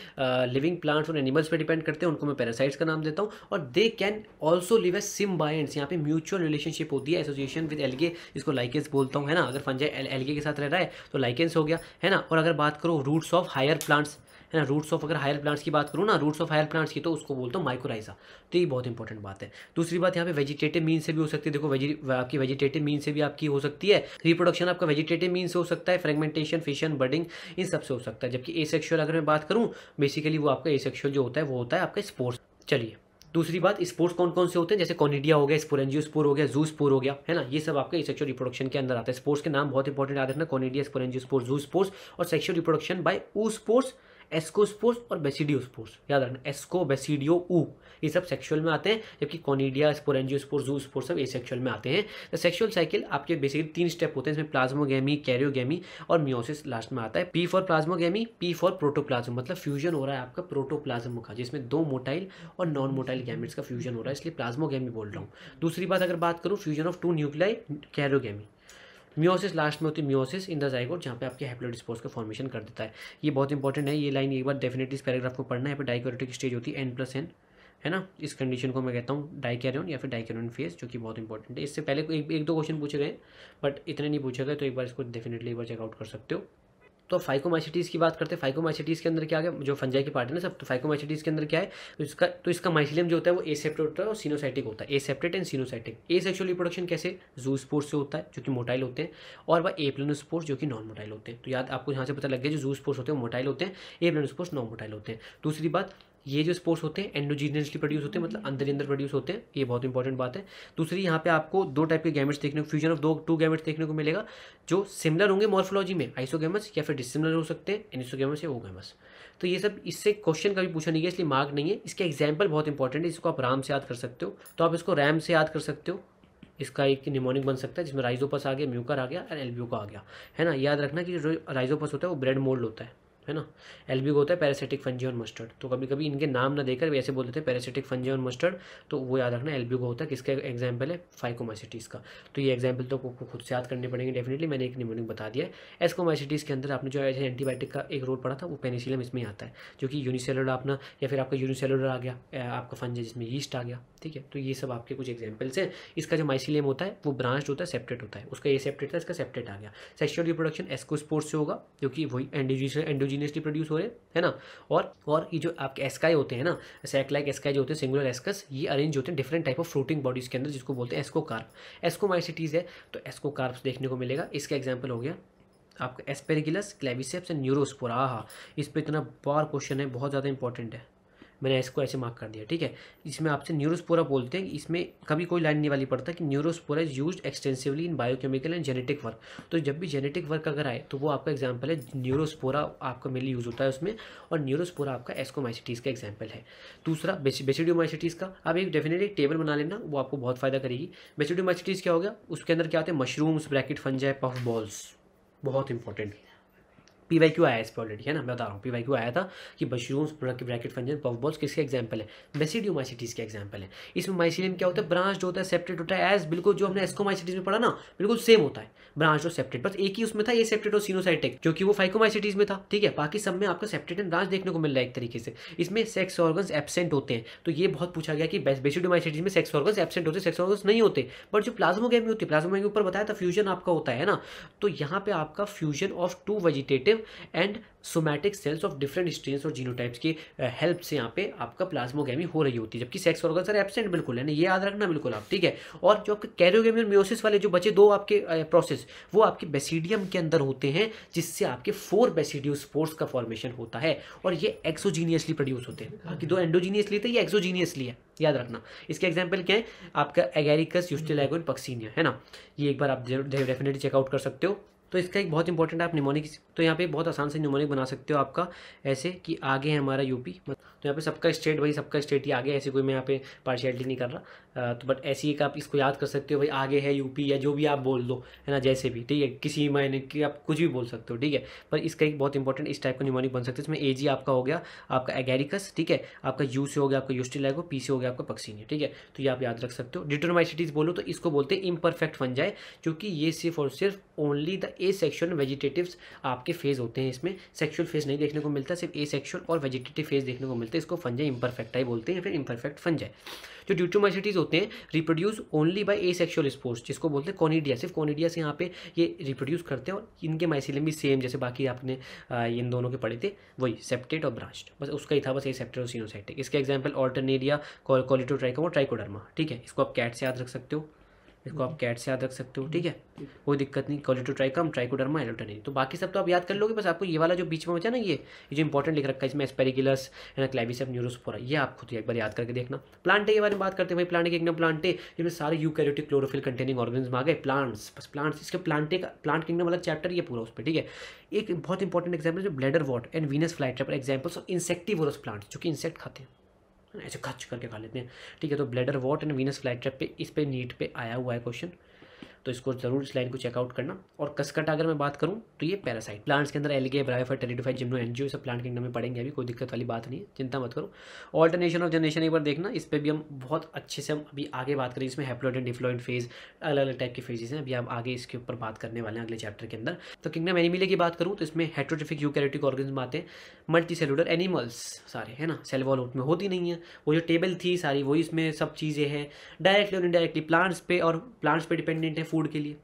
लिविंग प्लांट्स और एनिमल्स पर डिपेंड करते हैं उनको मैं पैरासाइट्स का नाम देता हूँ और they can also live a symbionts यहाँ पे म्यूचुअल रिलेशनशिप होती है एसोसिएशन विद एलगे इसको लाइकेंस बोलता हूँ है ना अगर फंजाई एलगे के साथ रह रहा है तो लाइकेंस हो गया है ना और अगर बात करो रूट्स ऑफ हायर प्लांट्स है ना रूट्स ऑफ अगर हायर प्लांट्स की बात करूँ ना रूट्स ऑफ हायर प्लांट्स की तो उसको बोलते हैं माइक्रोराइजा तो ये बहुत इंपॉर्टेंट बात है दूसरी बात यहाँ पे वेजिटेटिव मीन से भी हो सकती है देखो वेजी आपकी वेजिटेटिव मीन से भी आपकी हो सकती है रिप्रोडक्शन आपका वेजिटेटिव मीन से हो सकता है फ्रेगमेंटेशन फिशन बर्डिंग इन सबसे हो सकता है जबकि ए अगर मैं बात करूँ बेसिकली वो आपका ए जो होता है वो होता है आपका स्पोर्ट्स चलिए दूसरी बात स्पोर्ट्स कौन कौन से होते हैं जैसे कॉनिडिया हो गया स्पोरेंजियो स्पोर हो गया जू स्पोर हो गया है ना ये सब आपके सेक्शुअल रिप्रोडक्शन के अंदर आता है स्पोर्ट्स के नाम बहुत इंपॉर्टेंट याद रखना conidia sporangiospore zoospores और sexual reproduction by oospores ascospores और बेसिडियोस्पोर्स याद रखना एस्को बेसिडियो ऊ ये सब सेक्शुअल में आते हैं जबकि कॉनिडिया स्पोरेंजियोस्पोर जू स्पोर सब ए सेक्शुअल में आते हैं तो सेक्शुअल साइकिल आपके बेसिकली तीन स्टेप होते हैं इसमें प्लाज्मोगेमी कैरियोगेमी और मियोसिस लास्ट में आता है P for plasmogamy P for protoplasm मतलब फ्यूजन हो रहा है आपका प्रोटोप्लाज्म का जिसमें दो मोटाइल और नॉन मोटाइल गैमिट्स का फ्यूजन हो रहा है इसलिए प्लाज्मोगेमी बोल रहा हूँ दूसरी बात अगर बात करूँ fusion of two nuclei karyogamy meiosis last में होती है म्योसिस इन द जाइगोट जहाँ पे आपके हेप्लोडिस्पोज का फॉर्मेशन कर देता है ये बहुत इंपॉर्टेंट है ये लाइन एक बार डेफिनेटली इस पैराग्राफ को पढ़ना है पर डाइकोरेटिक स्टेज होती है एन प्लस एन है ना इस कंडीशन को मैं कहता हूँ डाइकैरियन या फिर डाइकैरियन फेज जो कि बहुत इंपॉर्टेंट है इससे पहले एक, एक दो क्वेश्चन पूछे गए बट इतने नहीं गए तो एक बार इसको डेफिनेटली एक बार चेकआउट कर सकते हो तो फाइकोमाइसिटीज़ की बात करते हैं फाइकोमाइसिटीज़ के अंदर क्या है जो फंजाई की पार्ट है ना सब तो फाइकोमाइसिटीज़ के अंदर क्या है तो इसका तो इसका माइसिलियम जो होता है वो एसेप्टेट होता है और सीनोसाइटिक होता है aseptate and coenocytic asexual reproduction कैसे जू स्पोर्ट्स से होता है जो कि मोटाइल होते हैं और वह एप्लन स्पोर्ट्स जो कि नॉन मोटाइल होते हैं तो याद आपको यहाँ से पता लग गया जो जू स्पोर्ट्स होते हैं वो मोटाइल होते हैं एप्लन स्पोर्ट्स नॉन मोटाइल होते हैं दूसरी बात ये जो स्पोर्ट्स होते हैं एंडोजीनियसली प्रोड्यूस होते हैं मतलब अंदर ही अंदर प्रोड्यूस होते हैं ये बहुत इंपॉर्टेंट बात है दूसरी यहाँ पे आपको दो टाइप के गैमेट्स देखने को फ्यूजन ऑफ दो टू गैमेट्स देखने को मिलेगा जो सिमिलर होंगे मॉर्फोलॉजी में आइसो या फिर डिसिमिलर हो सकते हैं गैमस या गैमस तो ये सब इससे क्वेश्चन कभी पूछा नहीं गया इसलिए मार्क नहीं है इसका एग्जाम्पल बहुत इंपॉर्टेंट है इसको आप राम से याद कर सकते हो तो आप इसको रैम से याद कर सकते हो इसका एक निमोनिक बन सकता है जिसमें राइजोपस आ गया म्यूकर आ गया और का आ गया है ना याद रखना कि जो राइजोपस होता है वो ब्रेड मोल्ड होता है है ना एल्बिगो होता है पैरासिटिक फंजी और मस्टर्ड तो कभी कभी इनके नाम ना देकर वैसे बोल देते हैं पैरासिटिक फंजी और मस्टर्ड तो वो याद रखना एल्बिगो होता है किसका एग्जाम्पल है फाइकोमाइसिटीज़ का तो ये एग्जाम्पल तो आपको खुद से याद करने पड़ेंगे डेफिनेटली मैंने एक निमोनिक बता दिया है एस्कोमाइसिटीज़ के अंदर आपने जो है एंटीबायोटिक का एक रोल पड़ा था वो पेनिसिलम इसमें आता है जो कि यूनिसेलर अपना या फिर आपका यूनिसेलर आ गया आपका फंज जिसमें यीस्ट आ गया ठीक है तो ये सब आपके कुछ एग्जाम्पल्स हैं इसका जो माइसिलियम होता है वो ब्रांच होता है सेप्टेट होता है उसका ये सेप्टेट था इसका सेप्टेट आ गया सेक्शुअल रिप्रोडक्शन एस्कोस्पोर्ट से होगा क्योंकि वही एंडोजी एंडोजी होमोजीनियसली प्रोड्यूस हो रहे है ना और और ये जो आपके एस्काई होते हैं ना सैक लाइक एस्काई जो होते हैं सिंगुलर एस्कस ये अरेंज होते हैं different type of floating bodies के अंदर जिसको बोलते हैं एस्को कार्प एस्को माइसिटीज़ है तो एस्को देखने को मिलेगा इसका एग्जाम्पल हो गया आपका एस्पेरिगिलस क्लेविसेप्स एंड न्यूरोस्पोरा हाँ इस पर इतना बार क्वेश्चन है बहुत ज़्यादा इंपॉर्टेंट है मैंने इसको ऐसे मार्क कर दिया ठीक है इसमें आपसे न्यूरोस्पोरा बोलते हैं इसमें कभी कोई लाइन नहीं वाली पड़ता कि neurospora is use extensively in biochemical and genetic work तो जब भी जेनेटिक वर्क अगर आए तो वो आपका एग्जाम्पल है न्यूरोस्पोरा आपका मेनली यूज होता है उसमें और न्यूरोस्पोरा आपका एस्कोमाइसिटीज़ का एग्जाम्पल है दूसरा बेसिडियोमाइसिटीज़ का आप एक डेफिनेटली टेबल बना लेना वो आपको बहुत फ़ायदा करेगी बेसिडियोमाइसिटीज़ क्या हो गया उसके अंदर क्या आते हैं mushrooms bracket fungi puff balls बहुत इंपॉर्टेंट पी वाई क्यू आया इस पर ऑलरेडी है ना मैं बता रहा हूँ पी वाई क्यू आया था कि mushrooms bracket fungi puff balls किसके एग्जाम्पल है माइसिटीज के एग्जाम्पल है इसमें माइसिलियम क्या होता है ब्रांच होता है सेप्टेट होता है एज बिल्कुल जो हमने माइसिटीज में पढ़ा ना बिल्कुल सेम होता है ब्रांच और सेप्टेट बस एक ही उसमें था ये सेप्टेट और सीनोसाइटिक जो कि वो फाइकोमाइसिटीज़ में था ठीक है बाकी सब में आपको सेप्टेट एंड ब्रांच देखने को मिल रहा है एक तरीके से इसमें सेक्स ऑर्गन्स एबसेंट होते हैं तो ये बहुत पूछा गया कि माइसिटीज में सेक्स ऑर्गन्स एबसेंट होते सेक्स ऑर्गन्स नहीं होते बट जो प्लाज्मोगेमी होती है प्लाज्मोगेमी ऊपर बताया था फ्यूजन आपका होता है ना तो यहाँ पे आपका fusion of two vegetative sensitive and somatic cells of different strain और जीनोटाइप्स की हेल्प uh, से यहाँ पे आपका प्लाज्मोगेमी हो रही होती है जबकि सेक्स ऑर्गन सर एबसेंट बिल्कुल है ना ये याद रखना बिल्कुल आप ठीक है और जो आपके कैरियोगेमी और म्योसिस वाले जो बचे दो आपके प्रोसेस uh, वो आपके बेसिडियम के अंदर होते हैं जिससे आपके फोर बेसिडियो स्पोर्ट्स का फॉर्मेशन होता है और ये एक्सोजीनियसली प्रोड्यूस होते हैं बाकी दो एंडोजीनियसली तो थे ये एक्सोजीनियसली है याद रखना इसके एग्जाम्पल क्या है आपका एगेरिकस यूस्टिलागोन पक्सीनिया है ना ये एक बार आप डेफिनेटली चेकआउट कर सकते हो तो इसका एक बहुत इंपॉर्टेंट आप निमोनिक तो यहाँ पे बहुत आसान से निमोनिक बना सकते हो आपका ऐसे कि आगे है हमारा यूपी मतलब तो यहाँ पे सबका स्टेट भाई सबका स्टेट ही आगे ऐसे कोई मैं यहाँ पे पार्शियलिटी नहीं कर रहा तो बट ऐसी एक आप इसको याद कर सकते हो भाई आगे है यूपी या जो भी आप बोल दो है ना जैसे भी ठीक है किसी मायने की आप कुछ भी बोल सकते हो ठीक है पर इसका एक बहुत इंपॉर्टेंट इस टाइप का निमोनिक बन सकते हैं इसमें ए जी आपका हो गया आपका एगेरिकस ठीक है आपका यू से हो गया आपका यूस्टी यूस्टिलैगो पी से हो गया आपका पक्सीनिया ठीक है तो ये आप याद रख सकते हो डिटोनमाइसिटीज बोलो तो इसको बोलते हैं इम्परफेक्ट बन जाए क्योंकि ये सिर्फ और सिर्फ only the asexual vegetatives आपके फेज होते हैं इसमें सेक्शुअल फेज नहीं देखने को मिलता सिर्फ ए सेक्शुअल और वेजिटेटिव फेज देखने को मिलता है इसको इम्परफेक्ट आई बोलते हैं या फिर इम्परफेक्ट फंजाई जो ड्यूट्रोमाइसिटीज होते हैं reproduce only by asexual spores जिसको बोलते हैं कॉनिडिया सिर्फ कॉनिडिया से यहाँ पे ये रिप्रोड्यूस करते हैं और इनके माइसिलियम भी सेम जैसे बाकी आपने इन दोनों के पढ़े थे वही सेप्टेट और ब्रांच बस उसका ही था बस ए सेप्टेट और सीनोसाइटिक इसका एग्जाम्पल ऑल्टरनेरिया कॉलिटोट्राइकम और ट्राइकोडर्मा ठीक है इसको आप कैट से याद रख सकते हो इसको आप कैट हम्म। से याद रख सकते हो हम्म। ठीक है कोई दिक्कत नहीं कॉलिटो ट्राइकम डरमा एलोटनी तो बाकी सब तो आप याद कर लोगे बस आपको ये वाला जो बीच में बचा ना ये जो इंपॉर्टेंट लिख रखा है इसमें एस्पेरिगिलस है ना क्लाइविसप न्यूरोस्पोरा ये आप खुद एक बार याद करके देखना प्लांटे के बारे में बात करते हैं भाई प्लांटे के एक नम प्लांटे जिसमें सारे यू यूकैरियोटिक क्लोरोफिल कंटेनिंग ऑर्गेनिज्म आ गए प्लांट्स बस प्लांट्स इसके प्लांटे का प्लांट किंगडम वाला चैप्टर ये पूरा उस पर ठीक है एक बहुत इंपॉर्टेंट एग्जाम्पल जो bladderwort and Venus flight examples of insectivorous plants जो कि इंसेक्ट खाते हैं ऐसे खच करके खा लेते हैं ठीक है तो bladderwort and Venus flight trap पे इस पर नीट पे आया हुआ है क्वेश्चन तो इसको जरूर इस लाइन को चेकआउट करना और कसकट अगर मैं बात करूँ तो ये पैरासाइट प्लांट्स के अंदर algae bryophyte pteridophyte gymno angio सब प्लांट किंगडम में पड़ेंगे अभी कोई दिक्कत वाली बात नहीं है चिंता मत करो ऑल्टरनेशन ऑफ जनरेशन एक बार देखना इस पर भी हम बहुत अच्छे से हम अभी आगे बात करें इसमें हेप्लोइड एंड डिफ्लोइड फेज अलग अलग टाइप के फेजेज हैं अभी हम आगे इसके ऊपर बात करने वाले हैं अगले चैप्टर के अंदर तो किंगडम एनिमिले की बात करूँ तो इसमें हेट्रोटिफिक यूकैरेटिक ऑर्गेनिज्म आते हैं मल्टी सेलुलर एनिमल्स सारे है ना सेल वॉल में होती नहीं है वो जो टेबल थी सारी वही इसमें सब चीज़ें हैं डायरेक्टली और इनडायरेक्टली प्लांट्स पे और प्लांट्स पे डिपेंडेंट है फूड के लिए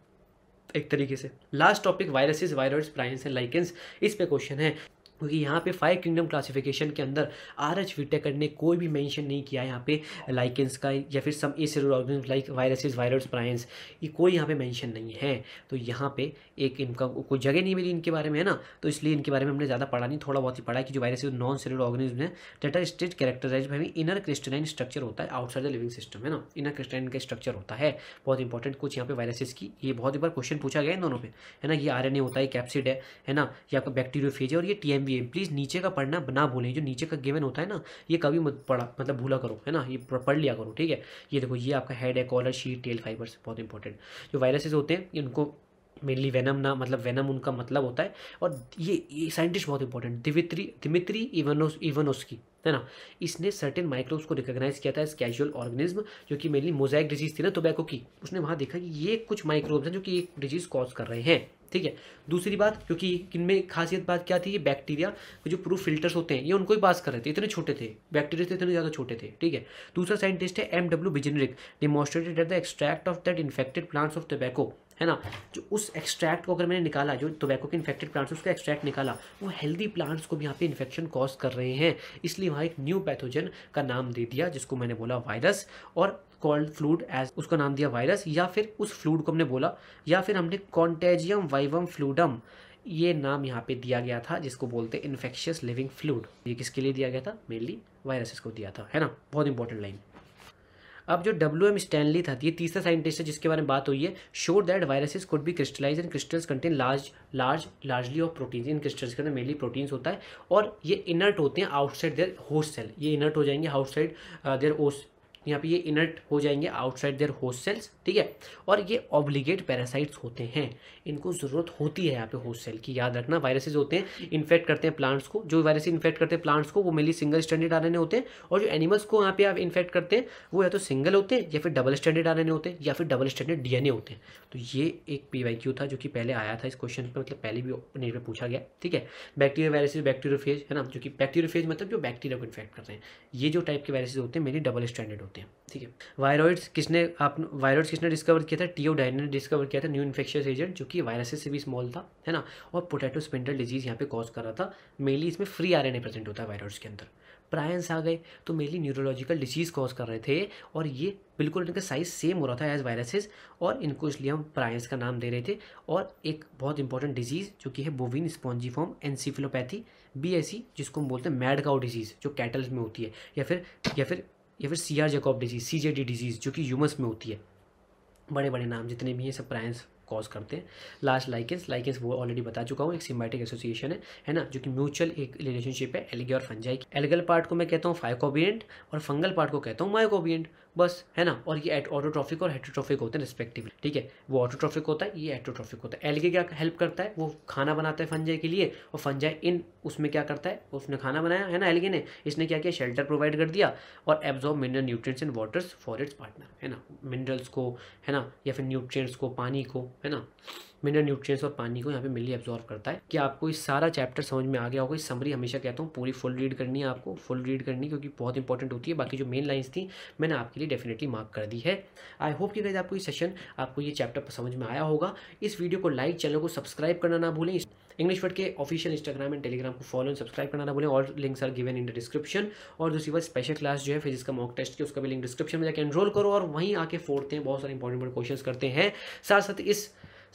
एक तरीके से last topic viruses virus prions and lichens इस पे क्वेश्चन है क्योंकि यहाँ पे फाइव किंगडम क्लासिफिकेशन के अंदर आर एच विटेकर ने कोई भी मेंशन नहीं किया यहाँ पे लाइकेंस का या फिर some as organism like viruses virus prions ये कोई यहाँ पे मेंशन नहीं है तो यहाँ पे एक इनका कोई जगह नहीं मिली इनके बारे में है ना तो इसलिए इनके बारे में हमने ज़्यादा पढ़ा नहीं थोड़ा बहुत ही पढ़ा कि जो वायरस नॉन सेलुलर ऑर्गेनिज्म है डेटा स्टेट कैरेक्टराइज भाई इनर क्रिस्टलाइन स्ट्रक्चर होता है आउटसाइड द लिविंग सिस्टम है ना इनर क्रिस्टलाइन का स्ट्रक्चर होता है बहुत इंपॉर्टेंट कुछ यहाँ पे वायरसेस की ये बहुत ही बार क्वेश्चन पूछा गया है दोनों पे है ना ये आर होता है कैप्सिड है है ना ये आपका फेज है और ये टी है प्लीज़ नीचे का पढ़ना ना भूलें जो नीचे का गिवन होता है ना ये कभी मत पढ़ा मतलब भूला करो है ना ये पढ़ लिया करो ठीक है ये देखो ये आपका हेड है कॉलर शीट टेल फाइबर्स बहुत इंपॉर्टेंट जो वायरसेस होते हैं इनको मेनली वेनम ना मतलब वेनम उनका मतलब होता है और ये ये साइंटिस्ट बहुत इंपॉर्टेंट दिवित्री दिमित्री इवनोस इवनोस्की है ना इसने सर्टेन माइक्रोब्स को रिकॉग्नाइज किया था एज कैजुअल ऑर्गेनिज्म जो कि मेनली मोजाइक डिजीज थी ना टोबैको की उसने वहाँ देखा कि ये कुछ माइक्रोब्स हैं जो कि ये डिजीज कॉज कर रहे हैं ठीक है दूसरी बात क्योंकि इनमें खासियत बात क्या थी ये बैक्टीरिया जो प्रूफ फिल्टर्स होते हैं ये उनको ही पास कर रहे थे इतने छोटे थे बैक्टीरिया तो इतने ज़्यादा छोटे थे ठीक है दूसरा साइंटिस्ट है M W Beijerinck demonstrated at the extract of that infected plants of tobacco है ना जो उस एक्सट्रैक्ट को अगर मैंने निकाला जो टोबैको के इन्फेक्टेड प्लांट्स उसका एक्सट्रैक्ट निकाला वो हेल्दी प्लांट्स को भी यहाँ पे इन्फेक्शन कॉज कर रहे हैं इसलिए वहाँ एक न्यू पैथोजन का नाम दे दिया जिसको मैंने बोला वायरस और कॉल्ड फ्लूड एज उसका नाम दिया वायरस या फिर उस फ्लूड को हमने बोला या फिर हमने कॉन्टेजियम वाइवम फ्लूडम ये नाम यहाँ पे दिया गया था जिसको बोलते हैं इन्फेक्शियस लिविंग फ्लूड ये किसके लिए दिया गया था मेनली वायरसेस को दिया था है ना बहुत इंपॉर्टेंट लाइन अब जो डब्ल्यू एम स्टैनली था ये तीसरा साइंटिस्ट है जिसके बारे में बात हुई है showed that viruses could be crystallise and crystals contain large large largely of proteins इन क्रिस्टल्स के अंदर मेनली प्रोटीन्स होता है और ये इनर्ट होते हैं आउटसाइड देयर होस्ट सेल ये इनर्ट हो जाएंगे आउटसाइड देयर uh, यहाँ पे ये इनर्ट हो जाएंगे आउटसाइड देयर होस्ट सेल्स ठीक है और ये ऑब्लिगेट पैरासाइट्स होते हैं इनको ज़रूरत होती है यहाँ पे होस्ट सेल की याद रखना वायरसेज होते हैं इन्फेक्ट करते हैं प्लांट्स को जो वायरस इन्फेक्ट करते हैं प्लांट्स को वो मेली सिंगल स्टैंडर्ड आर होते हैं और जो एनिमल्स को यहाँ पे आप इन्फेक्ट करते हैं वो या तो सिंगल होते हैं या फिर डबल स्टैंडर्ड आर होते हैं या फिर डबल स्टैंडर्ड डी होते हैं तो ये एक पी था जो कि पहले आया था इस क्वेश्चन पर मतलब पहले भी नेट पर पूछा गया ठीक है बैक्टीरिया वायरसेज बैक्टीरियो है ना जो कि बैक्टीरियो मतलब जो बैक्टीरिया को इन्फेक्ट करते हैं ये जो टाइप के वायरसेज होते हैं मेरी डबल स्टैंडर्ड होते हैं होते हैं ठीक है वायरॉइड्स किसने आप वायरॉइड्स किसने डिस्कवर किया था टीओ डाइन ने डिस्कवर किया था न्यू इन्फेक्शियस एजेंट जो कि वायरसेस से भी स्मॉल था है ना और पोटैटो स्पिंडल डिजीज़ यहाँ पे कॉज कर रहा था मेनली इसमें फ्री आर प्रेजेंट होता है वायरॉइड्स के अंदर प्रायंस आ गए तो मेनली न्यूरोलॉजिकल डिजीज़ कॉज कर रहे थे और ये बिल्कुल इनका साइज सेम हो रहा था एज वायरसेस और इनको इसलिए हम प्रायंस का नाम दे रहे थे और एक बहुत इंपॉर्टेंट डिजीज़ जो कि है बोविन स्पॉन्जीफॉर्म एनसीफिलोपैथी बी जिसको हम बोलते हैं मैड डिजीज़ जो कैटल्स में होती है या फिर या फिर या फिर C R Jakob disease C J D disease जो कि ह्यूमस में होती है बड़े बड़े नाम जितने भी हैं सब प्रायंस कॉज करते हैं लास्ट लाइकेंस लाइकेंस वो ऑलरेडी बता चुका हूँ एक सिम्बाइटिक एसोसिएशन है है ना जो कि म्यूचुअल एक रिलेशनशिप है एलगी और फंजाई एलगल पार्ट को मैं कहता हूँ फाइकोबियंट और फंगल पार्ट को कहता हूँ माइकोबियंट बस है ना और ये ऑटोट्रॉफिक और हेट्रोट्रॉफिक होते हैं रिस्पेक्टिवली ठीक है वो ऑटोट्रॉफिक होता है ये एट्रोट्रॉफिक होता है एलगे क्या हेल्प करता है वो खाना बनाता है फंजाई के लिए और फंजाई इन उसमें क्या करता है उसने खाना बनाया है ना एलगे ने इसने क्या किया शेल्टर प्रोवाइड कर दिया और absorb mineral nutrients and waters for its partner है ना मिनरल्स को है ना या फिर न्यूट्रिएंट्स को पानी को है ना मिनरल न्यूट्रिएंट्स और पानी को यहाँ पे मिली एब्जॉर्व करता है कि आपको इस सारा चैप्टर समझ में आ गया होगा इस समरी हमेशा कहता हूँ पूरी फुल रीड करनी है आपको फुल रीड करनी क्योंकि बहुत इंपॉर्टेंट होती है बाकी जो मेन लाइन्स थी मैंने आपके लिए डेफिनेटली मार्क कर दी है आई होप कि आपको ये सेशन आपको ये चैप्टर समझ में आया होगा इस वीडियो को लाइक चैनल को सब्सक्राइब करना ना भूलें इंग्लिश वर्ड के ऑफिशियल इंस्टाग्राम एंड टेलीग्राम को फॉलो एंड सब्सक्राइब करना ना भूलें और links are given in the description और दूसरी बात स्पेशल क्लास जो है फिजिक्स का मॉक टेस्ट की उसका भी लिंक डिस्क्रिप्शन में जाकर एनरोल करो और वहीं आके फोड़ते हैं बहुत सारे इंपॉर्टेंट क्वेश्चन करते हैं साथ साथ इस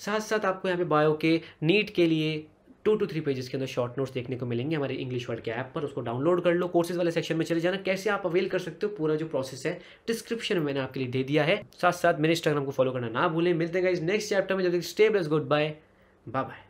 साथ साथ आपको यहाँ पे बायो के नीट के लिए टू टू थ्री पेजेस के अंदर शॉर्ट नोट्स देखने को मिलेंगे हमारे इंग्लिश वर्ड के ऐप पर उसको डाउनलोड कर लो कोर्सेज वाले सेक्शन में चले जाना कैसे आप अवेल कर सकते हो पूरा जो प्रोसेस है डिस्क्रिप्शन में मैंने आपके लिए दे दिया है साथ साथ मेरे इंस्टाग्राम को फॉलो करना ना भूलें मिलते हैं इस नेक्स्ट चैप्टर में जब तक स्टेप गुड बाय बाय